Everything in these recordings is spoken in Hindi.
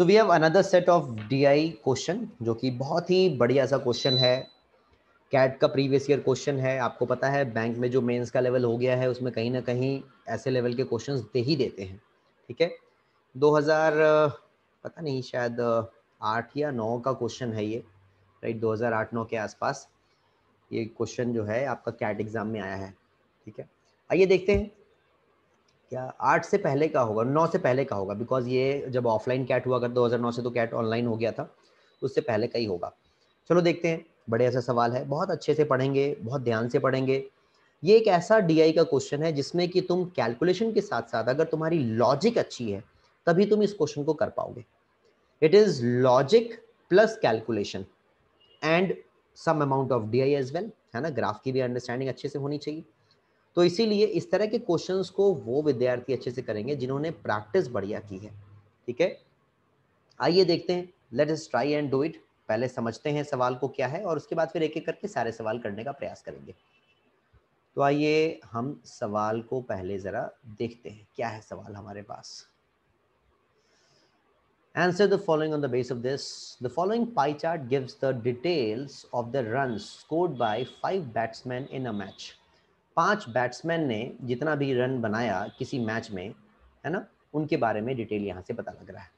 So we have another set of DI question जो कि बहुत ही बढ़िया सा क्वेश्चन है कैट का प्रीवियस ईयर क्वेश्चन है आपको पता है बैंक में जो मेंस का लेवल हो गया है उसमें कहीं ना कहीं ऐसे लेवल के क्वेश्चन दे ही देते हैं ठीक है 2000 पता नहीं शायद आठ या नौ का क्वेश्चन है ये राइट 2008-9 के आसपास ये क्वेश्चन जो है आपका कैट एग्ज़ाम में आया है ठीक है आइए देखते हैं क्या आठ से पहले का होगा नौ से पहले का होगा बिकॉज ये जब ऑफलाइन कैट हुआ अगर 2009 से तो कैट ऑनलाइन हो गया था उससे पहले का ही होगा चलो देखते हैं बड़े ऐसा सवाल है बहुत अच्छे से पढ़ेंगे बहुत ध्यान से पढ़ेंगे ये एक ऐसा डी का क्वेश्चन है जिसमें कि तुम कैलकुलेशन के साथ साथ अगर तुम्हारी लॉजिक अच्छी है तभी तुम इस क्वेश्चन को कर पाओगे it is logic plus calculation and some amount of D I as well है ना ग्राफ की भी अंडरस्टैंडिंग अच्छे से होनी चाहिए तो इसीलिए इस तरह के क्वेश्चंस को वो विद्यार्थी अच्छे से करेंगे जिन्होंने प्रैक्टिस बढ़िया की है ठीक है आइए देखते हैं let's try and do it पहले समझते हैं सवाल को क्या है और उसके बाद फिर एक एक करके सारे सवाल करने का प्रयास करेंगे तो आइए हम सवाल को पहले ज़रा देखते हैं क्या है सवाल हमारे पास Answer the following on the base of this. The following pie chart gives the details of the runs scored by five batsmen in a match. पांच बैट्समैन ने जितना भी रन बनाया किसी मैच में है ना उनके बारे में डिटेल यहाँ से पता लग रहा है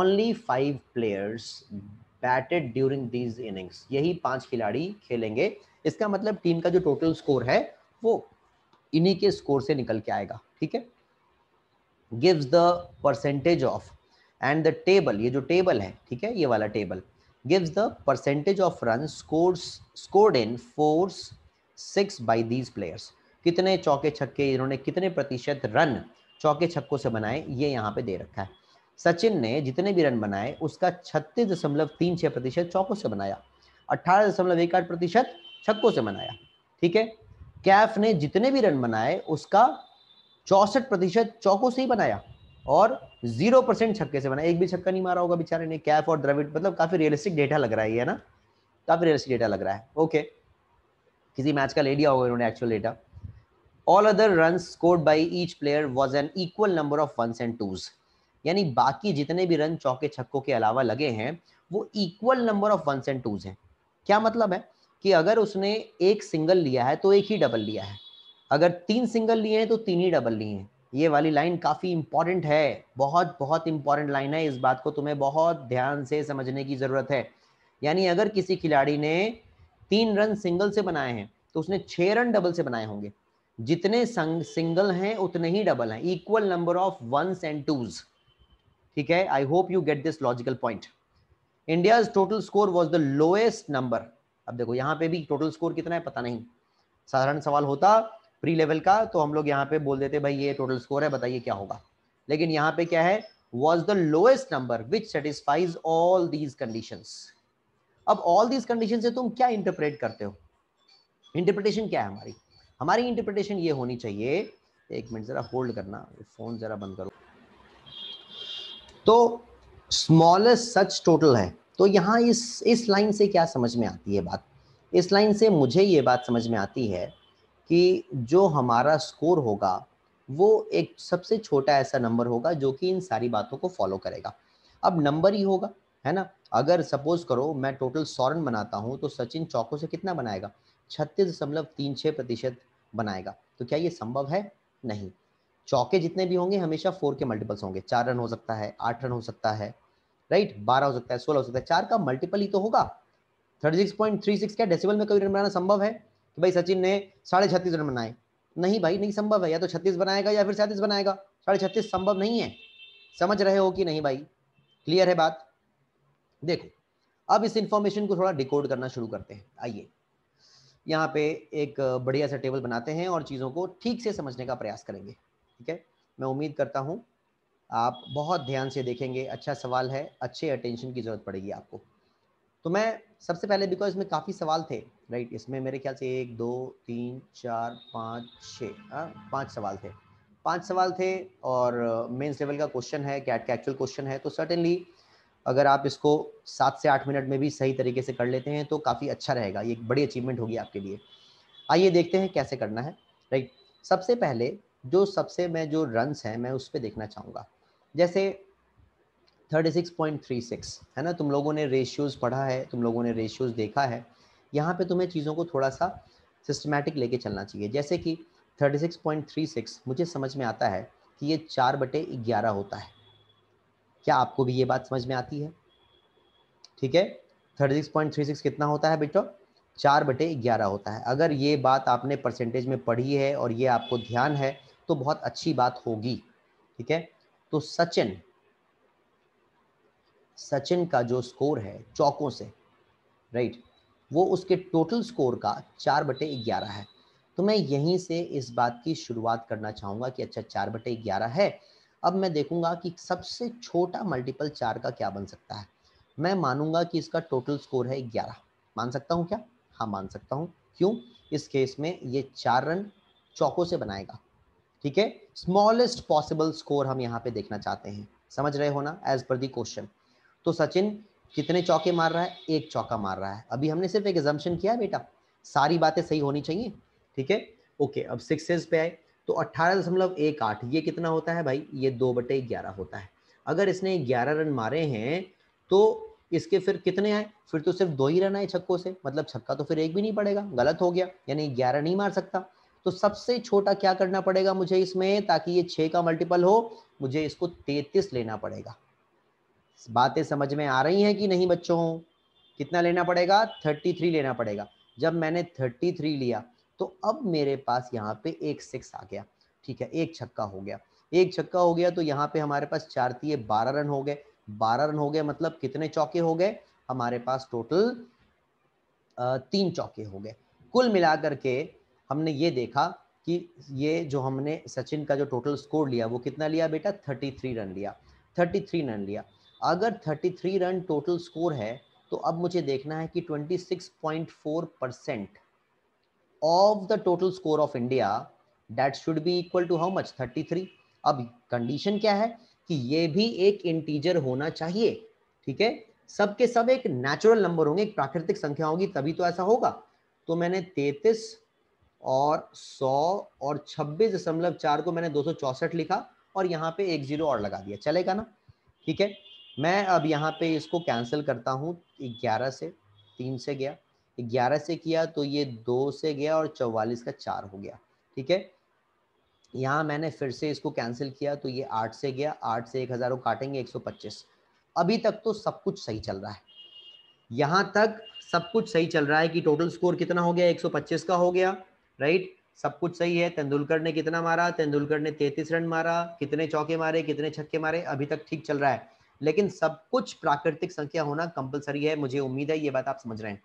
only five players batted during these innings यही पांच खिलाड़ी खेलेंगे इसका मतलब टीम का जो टोटल स्कोर है वो इन्हीं के स्कोर से निकल के आएगा ठीक है gives the percentage of and the table ये जो टेबल है ठीक है ये वाला table gives the percentage of run scores scored in fours six by these players कितने चौके छक्के इन्होंने कितने प्रतिशत रन चौके छक्कों से बनाए ये यहाँ पे दे रखा है सचिन ने जितने भी रन बनाए उसका छत्तीस दशमलव तीन छः प्रतिशत चौकों से बनाया अट्ठारह दशमलव एक आठ प्रतिशत छक्कों से बनाया ठीक है कैफ ने जितने भी रन बनाए उसका चौसठ प्रतिशत चौकों से ही बनाया और जीरो परसेंट छक्के से बनाया एक भी छक्का नहीं मारा होगा बेचारे ने कैफ और द्रविड मतलब काफी रियलिस्टिक डेटा लग रहा है ये ना काफी रियलिस्टिक डेटा लग रहा है ओके किसी मैच का ले लिया होगा इन्होंने actual data all other run scored by each player was an equal number of ones and twos यानी बाकी जितने भी रन चौके छक्कों के अलावा लगे हैं वो equal number of ones and twos हैं क्या मतलब है कि अगर उसने एक सिंगल लिया है तो एक ही डबल लिया है अगर तीन सिंगल लिए हैं तो तीन ही डबल लिए हैं ये वाली लाइन काफ़ी इंपॉर्टेंट है बहुत बहुत इंपॉर्टेंट लाइन है इस बात को तुम्हें बहुत ध्यान से समझने की ज़रूरत है यानी अगर किसी खिलाड़ी ने तीन रन सिंगल से बनाए हैं तो उसने छः रन डबल से बनाए होंगे जितने सिंगल हैं उतने ही डबल हैं equal number of ones and twos ठीक है I hope you get this logical point India total score was the lowest number अब देखो यहाँ पे भी टोटल स्कोर कितना है पता नहीं साधारण सवाल होता प्री लेवल का तो हम लोग यहाँ पे बोल देते भाई ये टोटल स्कोर है बताइए क्या होगा लेकिन यहाँ पे क्या है was the lowest number which satisfies all these condition अब ऑल दीज कंडीशन से तुम क्या इंटरप्रेट करते हो इंटरप्रिटेशन क्या है हमारी हमारी इंटरप्रिटेशन ये होनी चाहिए एक मिनट ज़रा होल्ड करना फ़ोन ज़रा बंद करो तो स्मॉलेस्ट सच टोटल है तो यहाँ इस इस लाइन से क्या समझ में आती है बात इस लाइन से मुझे ये बात समझ में आती है कि जो हमारा स्कोर होगा वो एक सबसे छोटा ऐसा नंबर होगा जो कि इन सारी बातों को फॉलो करेगा अब नंबर ही होगा है ना अगर सपोज करो मैं टोटल सौ रन बनाता हूँ तो सचिन चौकों से कितना बनाएगा छत्तीस दशमलव तीन छः प्रतिशत बनाएगा तो क्या ये संभव है नहीं चौके जितने भी होंगे हमेशा फोर के मल्टीपल्स होंगे चार रन हो सकता है आठ रन हो सकता है राइट बारह हो सकता है सोलह हो सकता है चार का मल्टीपल ही तो होगा thirty six point three six क्या डेसिबल में कभी रन बनाना संभव है कि भाई सचिन ने साढ़े छत्तीस रन बनाए नहीं भाई नहीं संभव है या तो छत्तीस बनाएगा या फिर सैंतीस बनाएगा साढ़े छत्तीस संभव नहीं है समझ रहे हो कि नहीं भाई क्लियर है बात देखो अब इस इंफॉर्मेशन को थोड़ा डिकोड करना शुरू करते हैं आइए यहाँ पे एक बढ़िया सा टेबल बनाते हैं और चीज़ों को ठीक से समझने का प्रयास करेंगे ठीक है मैं उम्मीद करता हूँ आप बहुत ध्यान से देखेंगे अच्छा सवाल है अच्छे अटेंशन की ज़रूरत पड़ेगी आपको तो मैं सबसे पहले बिकॉज इसमें काफ़ी सवाल थे राइट इसमें मेरे ख्याल से एक दो तीन चार पाँच छः हाँ, पाँच सवाल थे पांच सवाल थे और मेंस लेवल का क्वेश्चन है कैट का एक्चुअल क्वेश्चन है तो सर्टेनली अगर आप इसको सात से आठ मिनट में भी सही तरीके से कर लेते हैं तो काफ़ी अच्छा रहेगा ये एक बड़ी अचीवमेंट होगी आपके लिए आइए देखते हैं कैसे करना है राइट सबसे पहले जो सबसे मैं जो रन्स हैं मैं उस पर देखना चाहूँगा जैसे 36.36 है ना तुम लोगों ने रेशियोज़ पढ़ा है तुम लोगों ने रेशियोज़ देखा है यहाँ पे तुम्हें चीज़ों को थोड़ा सा सिस्टमेटिक लेके चलना चाहिए जैसे कि 36.36 मुझे समझ में आता है कि ये चार बटे ग्यारह होता है क्या आपको भी ये बात समझ में आती है ठीक है thirty six point three six कितना होता है बेटो चार बटे ग्यारह होता है अगर ये बात आपने परसेंटेज में पढ़ी है और ये आपको ध्यान है तो बहुत अच्छी बात होगी ठीक है तो सचिन सचिन का जो स्कोर है चौकों से राइट वो उसके टोटल स्कोर का चार बटे ग्यारह है तो मैं यहीं से इस बात की शुरुआत करना चाहूँगा कि अच्छा चार बटे ग्यारह है अब मैं देखूंगा कि सबसे छोटा मल्टीपल चार का क्या बन सकता है मैं मानूंगा कि इसका टोटल स्कोर है ग्यारह मान सकता हूँ क्या हाँ मान सकता हूँ क्यों इस केस में ये चार रन चौकों से बनाएगा ठीक है स्मॉलेस्ट पॉसिबल स्कोर हम यहाँ पे देखना चाहते हैं समझ रहे हो ना एज पर दी क्वेश्चन तो सचिन कितने चौके मार रहा है एक चौका मार रहा है अभी हमने सिर्फ एक एग्जाम्पन किया है बेटा सारी बातें सही होनी चाहिए ठीक है ओके अब सिक्सेज पे आए तो अट्ठारह दशमलव एक आठ ये कितना होता है भाई ये दो बटे ग्यारह होता है अगर इसने ग्यारह रन मारे हैं तो इसके फिर कितने आए फिर तो सिर्फ दो ही रन आए छक्कों से मतलब छक्का तो फिर एक भी नहीं पड़ेगा गलत हो गया यानी ग्यारह नहीं मार सकता तो सबसे छोटा क्या करना पड़ेगा मुझे इसमें ताकि ये छह का मल्टीपल हो मुझे इसको तैतीस लेना पड़ेगा बातें समझ में आ रही हैं कि नहीं बच्चों कितना लेना पड़ेगा थर्टी थ्री लेना पड़ेगा जब मैंने थर्टी थ्री लिया तो अब मेरे पास यहाँ पे एक सिक्स आ गया ठीक है एक छक्का हो गया एक छक्का हो गया तो यहाँ पे हमारे पास चार थी बारह रन हो गए बारह रन हो गए मतलब कितने चौके हो गए हमारे पास टोटल तीन चौके हो गए कुल मिलाकर के हमने ये देखा कि ये जो हमने सचिन का जो टोटल स्कोर लिया वो कितना लिया बेटा थर्टी थ्री रन लिया थर्टी थ्री रन लिया अगर thirty three run total score है तो अब मुझे देखना है कि twenty six point four percent of the total score of India that should be equal to how much Thirty-three. अब condition क्या है कि ये भी एक integer होना चाहिए ठीक है सब के सब एक natural number होंगे एक प्राकृतिक संख्या होगी तभी तो ऐसा होगा तो मैंने तेतीस और 100 और 26.4 को मैंने दो लिखा और यहाँ पे एक जीरो और लगा दिया चलेगा ना ठीक है मैं अब यहाँ पे इसको कैंसिल करता हूँ ग्यारह से तीन से गया ग्यारह से किया तो ये दो से गया और चौवालीस का चार हो गया ठीक है यहाँ मैंने फिर से इसको कैंसिल किया तो ये आठ से गया आठ से एक हज़ार काटेंगे एक सौ पच्चीस अभी तक तो सब कुछ सही चल रहा है यहाँ तक सब कुछ सही चल रहा है कि टोटल स्कोर कितना हो गया एक सौ पच्चीस का हो गया राइट सब कुछ सही है तेंदुलकर ने कितना मारा तेंदुलकर ने 33 रन मारा कितने चौके मारे कितने छक्के मारे अभी तक ठीक चल रहा है लेकिन सब कुछ प्राकृतिक संख्या होना कंपलसरी है मुझे उम्मीद है ये बात आप समझ रहे हैं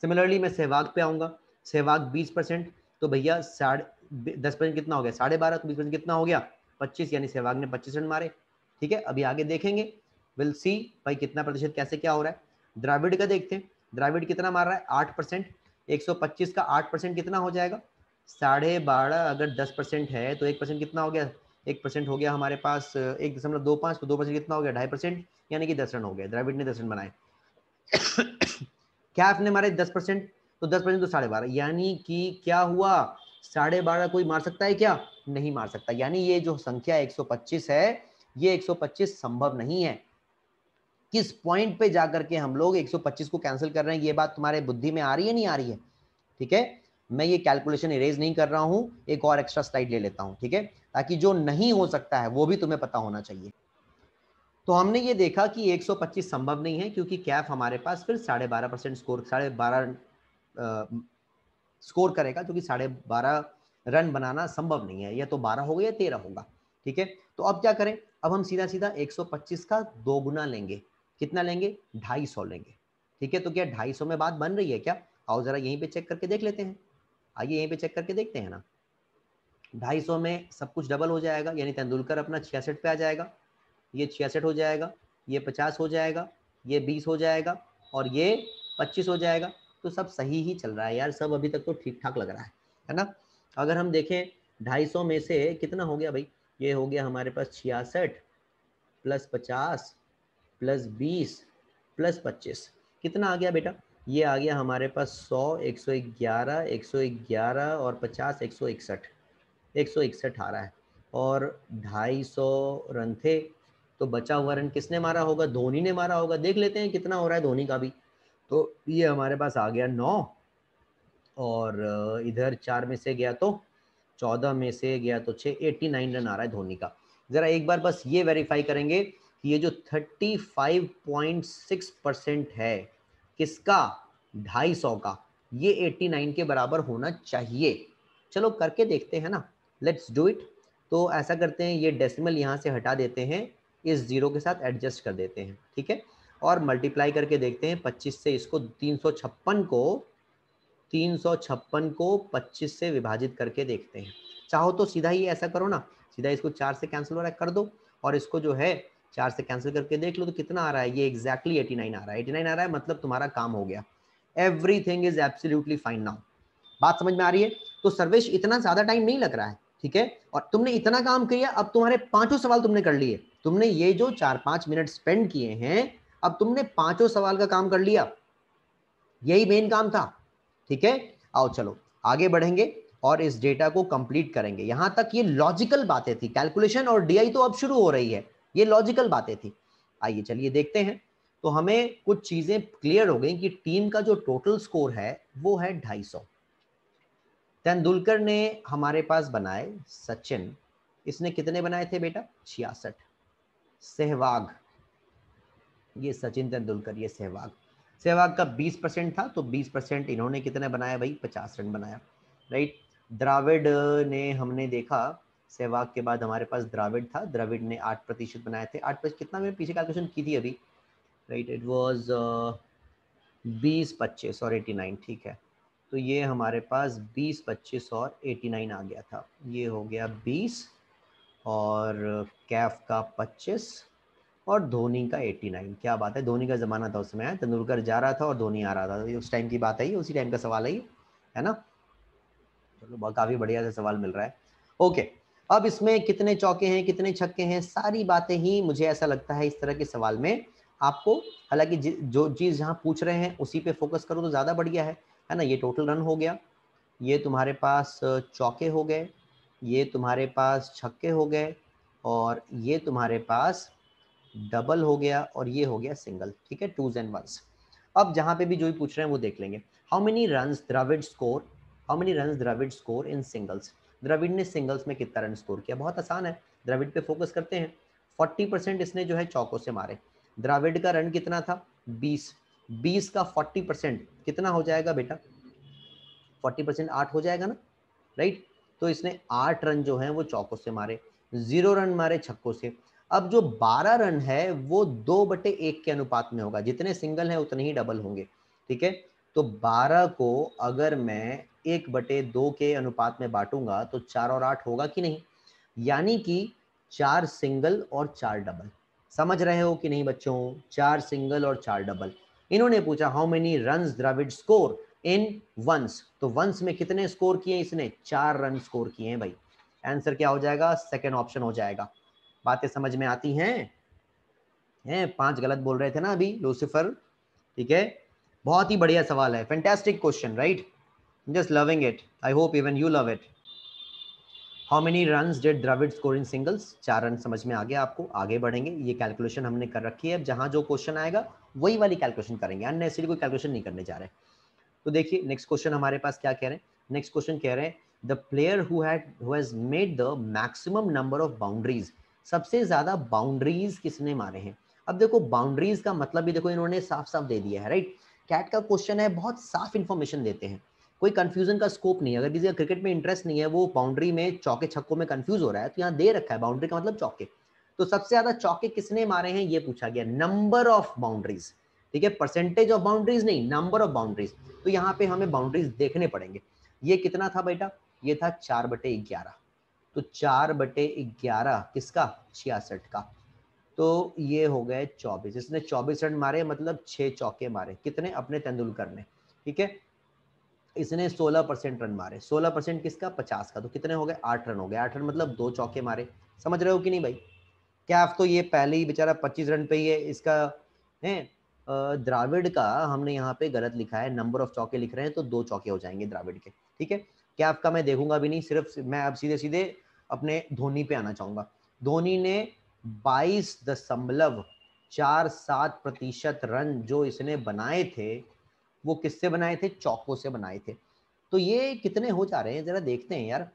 सिमिलरली मैं सहवाग पे आऊँगा सहवाग बीस परसेंट तो भैया साढ़े दस परसेंट कितना हो गया साढ़े बारह तो बीस परसेंट कितना हो गया पच्चीस यानी सहवाग ने पच्चीस रन मारे ठीक है अभी आगे देखेंगे विल सी भाई कितना प्रतिशत कैसे क्या हो रहा है द्राविड का देखते हैं द्राविड कितना मार रहा है आठ परसेंट एक सौ पच्चीस का आठ परसेंट कितना हो जाएगा साढ़े बारह अगर दस परसेंट है तो एक परसेंट कितना हो गया एक परसेंट हो गया हमारे पास एक दशमलव दो पाँच तो दो परसेंट कितना हो गया ढाई परसेंट यानी कि दस रन हो गया द्राविड ने दस रन बनाए क्या आपने मारे दस परसेंट तो दस परसेंट तो साढ़े बारह यानी कि क्या हुआ साढ़े बारह कोई मार सकता है क्या नहीं मार सकता यानी ये जो संख्या 125 है ये 125 संभव नहीं है किस पॉइंट पे जाकर के हम लोग 125 को कैंसिल कर रहे हैं ये बात तुम्हारे बुद्धि में आ रही है नहीं आ रही है ठीक है मैं ये कैलकुलेशन इरेज नहीं कर रहा हूं एक और एक्स्ट्रा स्लाइड ले लेता हूं ठीक है ताकि जो नहीं हो सकता है वो भी तुम्हें पता होना चाहिए तो हमने ये देखा कि 125 संभव नहीं है क्योंकि कैफ हमारे पास फिर साढ़े बारह परसेंट स्कोर साढ़े बारह स्कोर करेगा क्योंकि साढ़े बारह रन बनाना संभव नहीं है या तो बारह होगा या तेरह होगा ठीक है तो अब क्या करें अब हम सीधा सीधा 125 का दो गुना लेंगे कितना लेंगे ढाई सौ लेंगे ठीक है तो क्या ढाई सौ में बात बन रही है क्या आओ जरा यहीं पे चेक करके देख लेते हैं आइए यहीं पे चेक करके देखते हैं ना ढाई सौ में सब कुछ डबल हो जाएगा यानी तेंदुलकर अपना छियासठ पे आ जाएगा ये छियासठ हो जाएगा ये पचास हो जाएगा ये बीस हो जाएगा और ये पच्चीस हो जाएगा तो सब सही ही चल रहा है यार सब अभी तक तो ठीक ठाक लग रहा है है ना अगर हम देखें ढाई सौ में से कितना हो गया भाई ये हो गया हमारे पास छियासठ प्लस पचास प्लस बीस प्लस पच्चीस कितना आ गया बेटा ये आ गया हमारे पास सौ एक सौ ग्यारह एक सौ ग्यारह और पचास एक सौ इकसठ एक सौ इकसठ आ रहा है और ढाई सौ रन थे तो बचा हुआ रन किसने मारा होगा धोनी ने मारा होगा देख लेते हैं कितना हो रहा है धोनी का भी तो ये हमारे पास आ गया नौ और इधर चार में से गया तो चौदह में से गया तो छः एट्टी नाइन रन आ रहा है धोनी का ज़रा एक बार बस ये वेरीफाई करेंगे कि ये जो thirty five point six percent है किसका ढाई सौ का ये एट्टी नाइन के बराबर होना चाहिए चलो करके देखते हैं ना लेट्स डू इट तो ऐसा करते हैं ये डेसिमल यहाँ से हटा देते हैं इस जीरो के साथ एडजस्ट कर देते हैं ठीक है और मल्टीप्लाई करके देखते हैं पच्चीस से इसको तीन को तीन को पच्चीस से विभाजित करके देखते हैं चाहो तो सीधा ही ऐसा करो ना सीधा इसको चार से कैंसिल वगैरह कर दो और इसको जो है चार से कैंसिल करके देख लो तो कितना आ रहा है ये एग्जैक्टली एटी नाइन आ रहा है एटी नाइन आ रहा है मतलब तुम्हारा काम हो गया everything is absolutely fine now बात समझ में आ रही है तो सर्वेश इतना ज्यादा टाइम नहीं लग रहा है ठीक है और तुमने इतना काम किया अब तुम्हारे पांचों सवाल तुमने कर लिए तुमने ये जो चार पांच मिनट स्पेंड किए हैं अब तुमने पांचों सवाल का काम कर लिया यही मेन काम था ठीक है आओ चलो आगे बढ़ेंगे और इस डेटा को कंप्लीट करेंगे यहां तक ये लॉजिकल बातें थी कैलकुलेशन और डीआई तो अब शुरू हो रही है ये लॉजिकल बातें थी आइए चलिए देखते हैं तो हमें कुछ चीजें क्लियर हो गई कि टीम का जो टोटल स्कोर है वो है ढाई सौ तेंदुलकर ने हमारे पास बनाए सचिन इसने कितने बनाए थे बेटा छियासठ सहवाग ये सचिन तेंदुलकर ये सहवाग सहवाग का 20 परसेंट था तो 20 परसेंट इन्होंने कितने बनाया भाई 50 रन बनाया राइट द्राविड ने हमने देखा सहवाग के बाद हमारे पास द्राविड था द्राविड ने आठ प्रतिशत बनाए थे आठ प्रतिशत कितना मैंने पीछे कैलकुलेशन की थी अभी राइट इट वॉज बीस पच्चीस और एटी नाइन ठीक है तो ये हमारे पास 20, 25 और 89 आ गया था ये हो गया 20 और कैफ का 25 और धोनी का 89 क्या बात है धोनी का ज़माना था उस समय तेंदुलकर जा रहा था और धोनी आ रहा था उस टाइम की बात है ये उसी टाइम का सवाल है ये है ना चलो काफ़ी बढ़िया सा सवाल मिल रहा है ओके अब इसमें कितने चौके हैं कितने छक्के हैं सारी बातें ही मुझे ऐसा लगता है इस तरह के सवाल में आपको हालांकि जो चीज़ जहाँ पूछ रहे हैं उसी पे फोकस करो तो ज़्यादा बढ़िया है है ना ये टोटल रन हो गया ये तुम्हारे पास चौके हो गए ये तुम्हारे पास छक्के हो गए और ये तुम्हारे पास डबल हो गया और ये हो गया सिंगल ठीक है टूज एंड वंस अब जहाँ पे भी जो भी पूछ रहे हैं वो देख लेंगे how many run Dravid score how many run Dravid score in singles Dravid ने सिंगल्स में कितना रन स्कोर किया बहुत आसान है द्रविड पे फोकस करते हैं 40 परसेंट इसने जो है चौकों से मारे द्राविड का रन कितना था बीस बीस का फोर्टी परसेंट कितना हो जाएगा बेटा फोर्टी परसेंट आठ हो जाएगा ना राइट तो इसने आठ रन जो है वो चौकों से मारे जीरो रन मारे छक्कों से अब जो बारह रन है वो दो बटे एक के अनुपात में होगा जितने सिंगल हैं उतने ही डबल होंगे ठीक है तो बारह को अगर मैं एक बटे दो के अनुपात में बांटूंगा तो चार और आठ होगा कि नहीं यानी कि चार सिंगल और चार डबल समझ रहे हो कि नहीं बच्चों चार सिंगल और चार डबल इन्होंने पूछा how many run Dravid score in ones तो वंस में कितने स्कोर किए इसने चार रन स्कोर किए हैं भाई आंसर क्या हो जाएगा सेकेंड ऑप्शन हो जाएगा बातें समझ में आती हैं हैं पांच गलत बोल रहे थे ना अभी लूसीफर ठीक है बहुत ही बढ़िया सवाल है fantastic question right just loving it I hope even you love it how many run did Dravid score in singles चार रन समझ में आ गया आपको आगे बढ़ेंगे ये कैलकुलेशन हमने कर रखी है जहां जो क्वेश्चन आएगा वही वाली कैलकुलेशन करेंगे अननेसरी कोई कैलकुलेशन नहीं करने जा रहे तो देखिए नेक्स्ट क्वेश्चन हमारे पास क्या कह रहे हैं नेक्स्ट क्वेश्चन कह रहे हैं the player who had who has made the maximum number of boundaries सबसे ज्यादा बाउंड्रीज किसने मारे हैं अब देखो बाउंड्रीज का मतलब भी देखो इन्होंने साफ साफ दे दिया है राइट कैट का क्वेश्चन है बहुत साफ इंफॉर्मेशन देते हैं कोई कंफ्यूजन का स्कोप नहीं है अगर किसी का क्रिकेट में इंटरेस्ट नहीं है वो बाउंड्री में चौके छक्कों में कंफ्यूज हो रहा है तो यहाँ दे रखा है बाउंड्री का मतलब चौके तो सबसे ज्यादा चौके किसने मारे हैं ये पूछा गया नंबर ऑफ बाउंड्रीज ठीक है परसेंटेज ऑफ बाउंड्रीज नहीं नंबर ऑफ बाउंड्रीज तो यहाँ पे हमें बाउंड्रीज देखने पड़ेंगे ये कितना था बेटा ये था चार बटे ग्यारह तो चार बटे ग्यारह किसका छियासठ का तो ये हो गए चौबीस इसने चौबीस रन मारे मतलब छह चौके मारे कितने अपने तेंदुलकर ने ठीक है इसने 16 परसेंट रन मारे 16 परसेंट किसका 50 का तो कितने हो गए आठ रन हो गए आठ रन मतलब दो चौके मारे समझ रहे हो कि नहीं भाई क्या तो ये पहले ही बेचारा 25 रन पे ही है इसका है द्राविड का हमने यहाँ पे गलत लिखा है नंबर ऑफ चौके लिख रहे हैं तो दो चौके हो जाएंगे द्राविड के ठीक है क्या आपका मैं देखूंगा भी नहीं सिर्फ मैं अब सीधे सीधे अपने धोनी पे आना चाहूंगा धोनी ने बाईस दशमलव चार सात प्रतिशत रन जो इसने बनाए थे वो किससे बनाए थे चौको से बनाए थे तो ये कितने हो जा रहे हैं जरा देखते हैं यार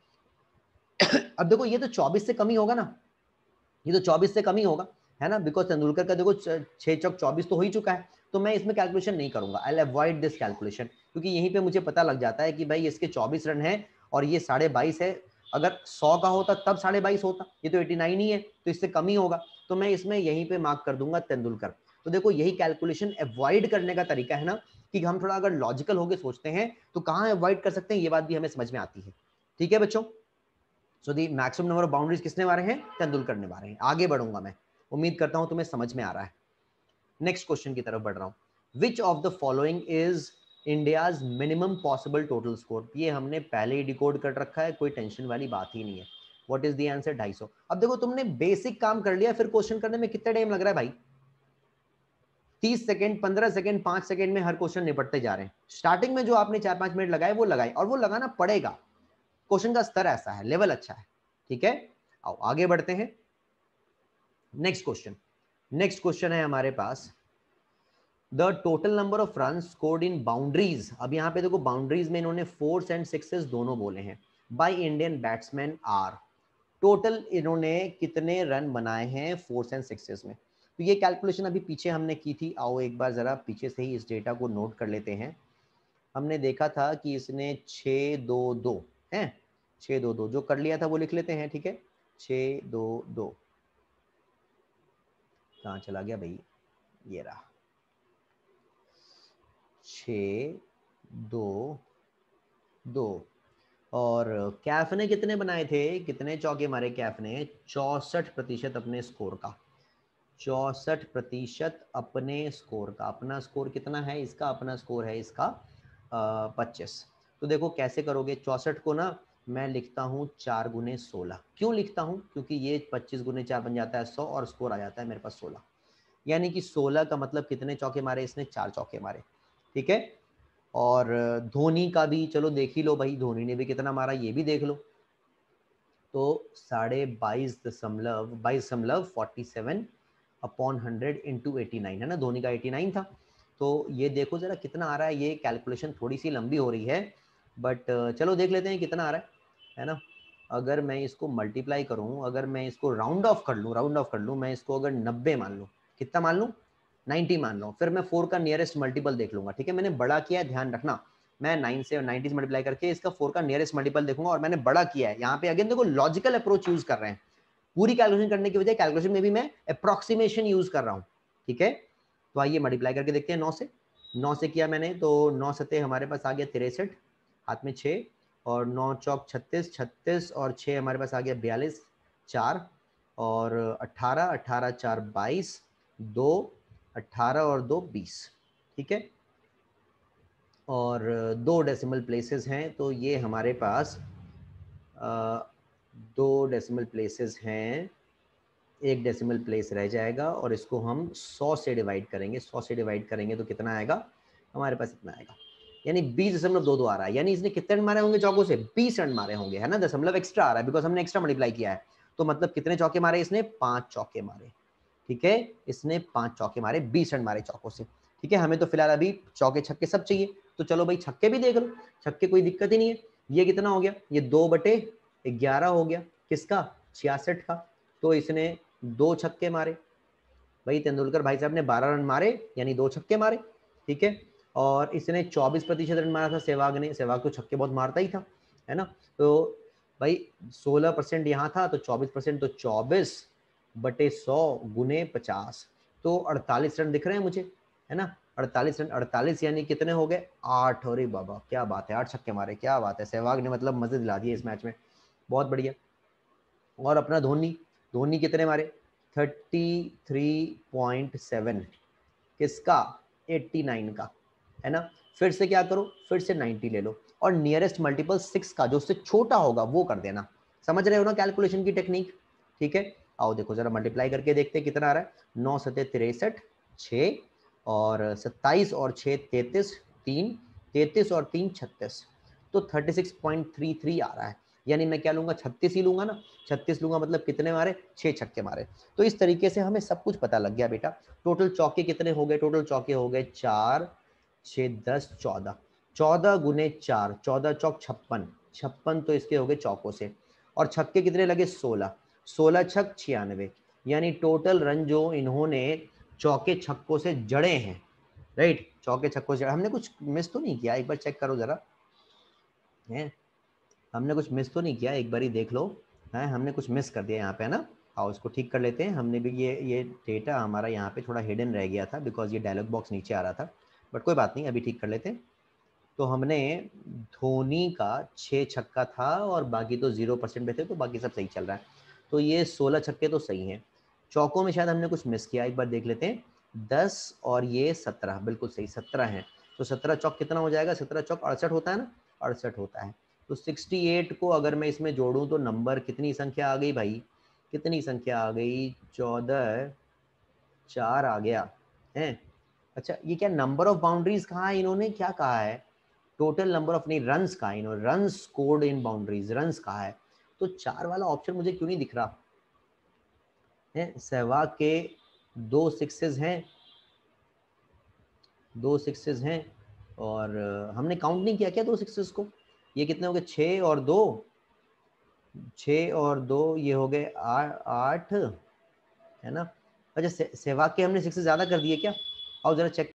अब देखो ये तो 24 से कम ही होगा ना ये तो 24 से कम ही होगा है ना बिकॉज तेंदुलकर का देखो छह चौक चौबीस तो हो ही चुका है तो मैं इसमें कैलकुलेशन नहीं करूंगा आई अवॉइड दिस कैलकुलेशन क्योंकि यहीं पे मुझे पता लग जाता है कि भाई इसके चौबीस रन है और ये साढ़े बाईस है अगर सौ का होता तब साढ़े बाईस होता ये तो एटी नाइन ही है तो इससे कम ही होगा तो मैं इसमें यहीं पे मार्क कर दूंगा तेंदुलकर तो देखो यही कैलकुलेशन अवॉइड करने का तरीका है ना कि हम थोड़ा अगर लॉजिकल होकर सोचते हैं तो कहाँ अवॉइड कर सकते हैं ये बात भी हमें समझ में आती है ठीक है बच्चों so the maximum number of boundaries किसने मारे हैं तेंदुलकर ने मारे हैं आगे बढ़ूंगा मैं उम्मीद करता हूँ तुम्हें समझ में आ रहा है नेक्स्ट क्वेश्चन की तरफ बढ़ रहा हूँ which of the following is India minimum possible total score ये हमने पहले ही डिकोड कर रखा है कोई टेंशन वाली बात ही नहीं है वॉट इज दी आंसर ढाई अब देखो तुमने बेसिक काम कर लिया फिर क्वेश्चन करने में कितना टाइम लग रहा है भाई तीस सेकेंड पंद्रह सेकेंड पांच सेकेंड में हर क्वेश्चन निपटते जा रहे हैं स्टार्टिंग में जो आपने चार पांच मिनट लगाए वो लगाए और वो लगाना पड़ेगा क्वेश्चन का स्तर ऐसा है लेवल अच्छा है ठीक है आओ आगे बढ़ते हैं नेक्स्ट क्वेश्चन नेक्स्ट क्वेश्चन है हमारे पास the total number of run scored in boundaries अब यहाँ पे देखो बाउंड्रीज में इन्होंने फोर्स एंड सिक्सेस दोनों बोले हैं by Indian batsmen are total इन्होंने कितने रन बनाए हैं फोर्स एंड सिक्सेस में तो ये कैलकुलेशन अभी पीछे हमने की थी आओ एक बार ज़रा पीछे से ही इस डेटा को नोट कर लेते हैं हमने देखा था कि इसने छ दो दो है छ दो दो जो कर लिया था वो लिख लेते हैं ठीक है छ दो दो कहा चला गया भाई ये रहा छ दो दो और कैफ ने कितने बनाए थे कितने चौके मारे कैफ ने चौसठ प्रतिशत अपने स्कोर का चौसठ प्रतिशत अपने स्कोर का अपना स्कोर कितना है इसका अपना स्कोर है इसका पच्चीस तो देखो कैसे करोगे चौसठ को ना मैं लिखता हूँ चार गुने सोलह क्यों लिखता हूँ क्योंकि ये पच्चीस गुने चार बन जाता है सौ और स्कोर आ जाता है मेरे पास सोलह यानी कि सोलह का मतलब कितने चौके मारे इसने चार चौके मारे ठीक है और धोनी का भी चलो देख ही लो भाई धोनी ने भी कितना मारा ये भी देख लो तो साढ़े बाईस दशमलव बाईस दशमलव forty seven upon hundred into eighty nine है ना धोनी का एटी नाइन था तो ये देखो ज़रा कितना आ रहा है ये कैलकुलेशन थोड़ी सी लंबी हो रही है बट चलो देख लेते हैं कितना आ रहा है है ना अगर मैं इसको मल्टीप्लाई करूँ अगर मैं इसको राउंड ऑफ कर लूँ राउंड ऑफ कर लूँ मैं इसको अगर नब्बे मान लूँ कितना मान लूँ नाइन्टी मान लूँ फिर मैं फोर का नियरेस्ट मल्टीपल देख लूँगा ठीक है मैंने बड़ा किया है ध्यान रखना मैं नाइन से नाइन्टी से मल्टीप्लाई करके इसका फोर का नियरेस्ट मल्टीपल देखूंगा और मैंने बड़ा किया है यहाँ पे अगेन देखो लॉजिकल अप्रोच यूज कर रहे हैं पूरी कैलकुलेशन करने की बजाय कैलकुलेशन में भी मैं अप्रोक्सीमेशन यूज कर रहा हूँ ठीक है तो आइए मल्टीप्लाई करके देखते हैं नौ से नौ से किया मैंने तो नौ सतह हमारे पास आ गया तिरसठ हाथ में छः और नौ चौक छत्तीस छत्तीस और छः हमारे पास आ गया बयालीस चार और अट्ठारह अट्ठारह चार बाईस दो अट्ठारह और दो बीस ठीक है और दो डेसिमल प्लेसेस हैं तो ये हमारे पास दो डेसिमल प्लेसेस हैं एक डेसिमल प्लेस रह जाएगा और इसको हम 100 से डिवाइड करेंगे 100 से डिवाइड करेंगे तो कितना आएगा हमारे पास इतना आएगा यानी बीस दशमलव दो दो आ रहा है यानी इसने कितने रन मारे होंगे चौकों से बीस रन मारे होंगे है ना दशमलव एक्स्ट्रा आ रहा है बिकॉज हमने एक्स्ट्रा मल्टीप्लाई किया है तो मतलब कितने चौके मारे इसने पांच चौके मारे ठीक है इसने पांच चौके मारे बीस रन मारे चौकों से ठीक है हमें तो फिलहाल अभी चौके छक्के सब चाहिए तो चलो भाई छक्के भी देख लो छक्के कोई दिक्कत ही नहीं है ये कितना हो गया ये दो बटे ग्यारह हो गया किसका छियासठ का तो इसने दो छक्के मारे भाई तेंदुलकर भाई साहब ने बारह रन मारे यानी दो छक्के मारे ठीक है और इसने चौबीस प्रतिशत रन मारा था सहवाग ने सहवाग तो छक्के बहुत मारता ही था है ना तो भाई सोलह परसेंट यहाँ था तो चौबीस परसेंट तो चौबीस बटे सौ गुने पचास तो अड़तालीस रन दिख रहे हैं मुझे है ना अड़तालीस रन अड़तालीस यानी कितने हो गए आठ अरे बाबा क्या बात है आठ छक्के मारे क्या बात है सहवाग ने मतलब मजे दिला दिए इस मैच में बहुत बढ़िया और अपना धोनी धोनी कितने मारे 33.7 किसका 89 का है ना फिर से क्या करो फिर से 90 ले लो और नियरेस्ट मल्टीपल सिक्स का जो उससे छोटा होगा वो कर देना समझ रहे हो ना कैलकुलेशन की टेक्निक ठीक है आओ देखो जरा मल्टीप्लाई करके देखते हैं कितना आ रहा है नौ सतह तिरसठ छः और सत्ताईस और छः तैतीस तीन तैतीस और तीन छत्तीस तो thirty six point three three आ रहा है यानी मैं क्या लूंगा छत्तीस ही लूंगा ना छत्तीस लूंगा मतलब कितने मारे छह छक्के मारे तो इस तरीके से हमें सब कुछ पता लग गया बेटा टोटल चौके कितने हो गए टोटल चौके हो गए चार छ दस चौदह चौदह गुने चार चौदह चौक छप्पन छप्पन तो इसके हो गए चौकों से और छक्के कितने लगे सोलह सोलह छक छियानवे यानी टोटल रन जो इन्होंने चौके छक्कों से जड़े हैं राइट चौके छक्कों से जड़े हमने कुछ मिस तो नहीं किया एक बार चेक करो जरा है हमने कुछ मिस तो नहीं किया एक बार ही देख लो है हमने कुछ मिस कर दिया यहाँ पे है ना आओ इसको ठीक कर लेते हैं हमने भी ये ये डेटा हमारा यहाँ पे थोड़ा हिडन रह गया था बिकॉज ये डायलॉग बॉक्स नीचे आ रहा था बट कोई बात नहीं अभी ठीक कर लेते हैं तो हमने धोनी का छः छक्का था और बाकी तो जीरो परसेंट पे थे तो बाकी सब सही चल रहा है तो ये सोलह छक्के तो सही हैं चौकों में शायद हमने कुछ मिस किया एक बार देख लेते हैं दस और ये सत्रह बिल्कुल सही सत्रह हैं तो सत्रह चौक कितना हो जाएगा सत्रह चौक अड़सठ होता है ना अड़सठ होता है तो 68 को अगर मैं इसमें जोड़ूं तो नंबर कितनी संख्या आ गई भाई कितनी संख्या आ गई चौदह चार आ गया है अच्छा ये क्या नंबर ऑफ बाउंड्रीज कहा है इन्होंने क्या कहा है टोटल नंबर ऑफ नहीं रन कहा इन्होंने run scored in boundaries run कहा है तो चार वाला ऑप्शन मुझे क्यों नहीं दिख रहा है सहवाग के दो सिक्सेस हैं दो सिक्सेस हैं और हमने काउंट नहीं किया क्या दो सिक्सेस को ये कितने हो गए छ और दो छ और दो ये हो गए आठ है ना अच्छा सेवा के हमने सिक्स से ज़्यादा कर दिए क्या और ज़रा चेक